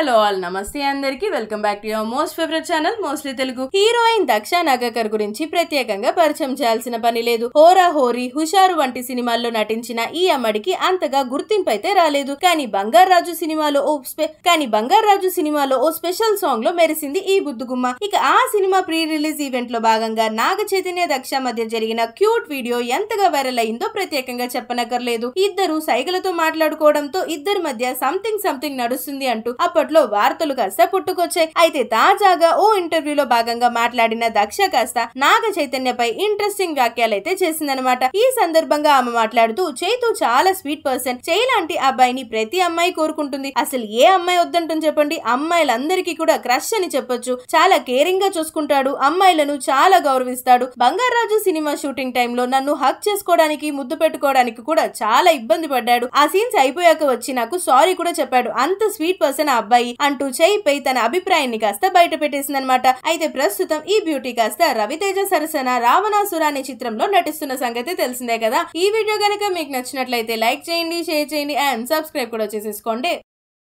hello all నమస్తే అందరికి welcome back to your most favourite channel mostly Telugu heroine Daksha Nagarkar గురించి ప్రత్యేకంగా పరిచయం చేయాల్సిన పని లేదు హోరా హోరీ హుషారు వంటి సినిమాల్లో నటించిన ఈ అమ్మడికి అంతగా గుర్తింపు అయితే రాలేదు కానీ బంగారు సినిమాలో ఓ కానీ బంగారు సినిమాలో ఓ స్పెషల్ సాంగ్ లో మెరిసింది ఈ బుద్దుగుమ్మ ఇక ఆ సినిమా ప్రీ రిలీజ్ ఈవెంట్ లో భాగంగా నాగ చైతన్య దక్ష మధ్య జరిగిన క్యూట్ వీడియో ఎంతగా వైరల్ అయిందో ప్రత్యేకంగా చెప్పనక్కర్లేదు ఇద్దరు సైగలతో మాట్లాడుకోవడంతో ఇద్దరి మధ్య సంథింగ్ సంథింగ్ నడుస్తుంది అంటూ అప్పటి అప్పట్లో వార్తలు కాస్త పుట్టుకొచ్చాయి అయితే తాజాగా ఓ ఇంటర్వ్యూలో భాగంగా మాట్లాడిన దక్ష కాస్త నాగ చైతన్యపై ఇంట్రెస్టింగ్ వ్యాఖ్యలైతే చేసిందనమాట ఈ సందర్భంగా ఆమె మాట్లాడుతూ చైతు చాలా స్వీట్ పర్సన్ లాంటి అబ్బాయిని ప్రతి అమ్మాయి కోరుకుంటుంది అసలు ఏ అమ్మాయి వద్దంటుంది చెప్పండి అమ్మాయిలందరికీ కూడా క్రష్ అని చెప్పొచ్చు చాలా కేరింగ్ గా చూసుకుంటాడు అమ్మాయిలను చాలా గౌరవిస్తాడు బంగారాజు సినిమా షూటింగ్ టైంలో నన్ను హక్ చేసుకోవడానికి ముద్దు పెట్టుకోవడానికి కూడా చాలా ఇబ్బంది పడ్డాడు ఆ సీన్స్ అయిపోయాక వచ్చి నాకు సారీ కూడా చెప్పాడు అంత స్వీట్ పర్సన్ ఆ అబ్బాయి ఉంటాయి అంటూ చేయిపై తన అభిప్రాయాన్ని కాస్త బయట పెట్టేసిందనమాట అయితే ప్రస్తుతం ఈ బ్యూటీ కాస్త రవితేజ సరసన రావణాసుర అనే చిత్రంలో నటిస్తున్న సంగతి తెలిసిందే కదా ఈ వీడియో కనుక మీకు నచ్చినట్లయితే లైక్ చేయండి షేర్ చేయండి అండ్ సబ్స్క్రైబ్ కూడా చేసేసుకోండి